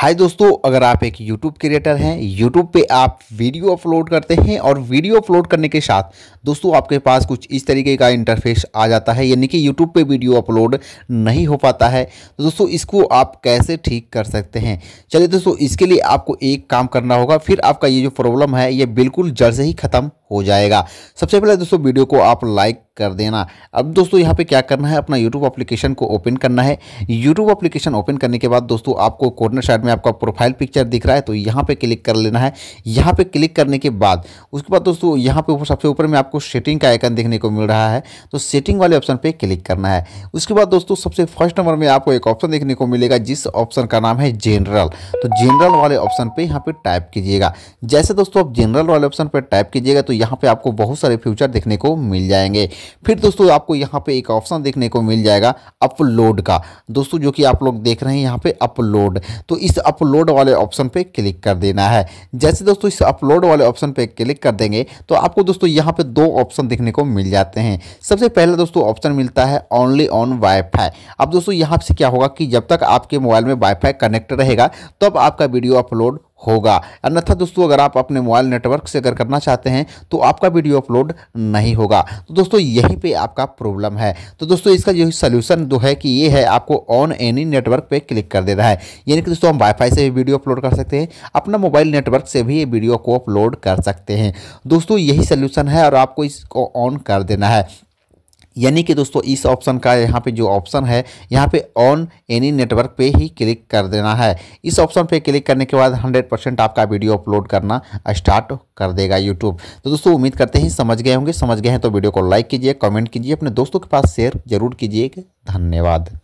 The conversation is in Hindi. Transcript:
हाय दोस्तों अगर आप एक यूट्यूब क्रिएटर हैं यूट्यूब पे आप वीडियो अपलोड करते हैं और वीडियो अपलोड करने के साथ दोस्तों आपके पास कुछ इस तरीके का इंटरफेस आ जाता है यानी कि यूट्यूब पे वीडियो अपलोड नहीं हो पाता है तो दोस्तों इसको आप कैसे ठीक कर सकते हैं चलिए दोस्तों इसके लिए आपको एक काम करना होगा फिर आपका ये जो प्रॉब्लम है ये बिल्कुल जड़ से ही ख़त्म हो जाएगा सबसे पहले दोस्तों वीडियो को आप लाइक कर देना अब दोस्तों यहाँ पे क्या करना है अपना यूट्यूब अप्लीकेशन को ओपन करना है यूट्यूब अप्लीकेशन ओपन करने के बाद दोस्तों आपको कॉर्नर साइड में आपका प्रोफाइल पिक्चर दिख रहा है तो यहाँ पर क्लिक कर लेना है यहाँ पे क्लिक करने के बाद उसके बाद दोस्तों यहाँ पर सबसे ऊपर में आपको सेटिंग का आइकन देखने को मिल रहा है तो सेटिंग वाले ऑप्शन पर क्लिक करना है उसके बाद दोस्तों सबसे फर्स्ट नंबर में आपको एक ऑप्शन देखने को मिलेगा जिस ऑप्शन का नाम है जेनरल तो जेनरल वाले ऑप्शन पर यहाँ पर टाइप कीजिएगा जैसे दोस्तों आप जेनरल वाले ऑप्शन पर टाइप कीजिएगा तो यहाँ पर आपको बहुत सारे फ्यूचर देखने को मिल जाएंगे फिर दोस्तों आपको यहाँ पे एक ऑप्शन देखने को मिल जाएगा अपलोड का दोस्तों जो कि आप लोग देख रहे हैं यहाँ पे अपलोड तो इस अपलोड वाले ऑप्शन पे क्लिक कर देना है जैसे दोस्तों इस अपलोड वाले ऑप्शन पे क्लिक कर देंगे तो आपको दोस्तों यहाँ पे दो ऑप्शन देखने को मिल जाते हैं सबसे पहला दोस्तों ऑप्शन मिलता है ओनली ऑन वाईफाई अब दोस्तों यहाँ से क्या होगा कि जब तक आपके मोबाइल में वाईफाई कनेक्ट रहेगा तब आपका वीडियो अपलोड होगा अन्यथा दोस्तों अगर आप अपने मोबाइल नेटवर्क से अगर करना चाहते हैं तो आपका वीडियो अपलोड नहीं होगा तो दोस्तों यहीं पे आपका प्रॉब्लम है तो दोस्तों इसका जो सलूशन जो है कि ये है आपको ऑन एनी नेटवर्क पे क्लिक कर देना है यानी कि दोस्तों हम वाईफाई से भी वीडियो अपलोड कर सकते हैं अपना मोबाइल नेटवर्क से भी ये वीडियो को अपलोड कर सकते हैं दोस्तों यही सल्यूशन है और आपको इसको ऑन कर देना है यानी कि दोस्तों इस ऑप्शन का यहाँ पे जो ऑप्शन है यहाँ पे ऑन एनी नेटवर्क पे ही क्लिक कर देना है इस ऑप्शन पे क्लिक करने के बाद 100 परसेंट आपका वीडियो अपलोड करना स्टार्ट कर देगा यूट्यूब तो दोस्तों उम्मीद करते हैं समझ गए होंगे समझ गए हैं तो वीडियो को लाइक कीजिए कमेंट कीजिए अपने दोस्तों के पास शेयर जरूर कीजिए धन्यवाद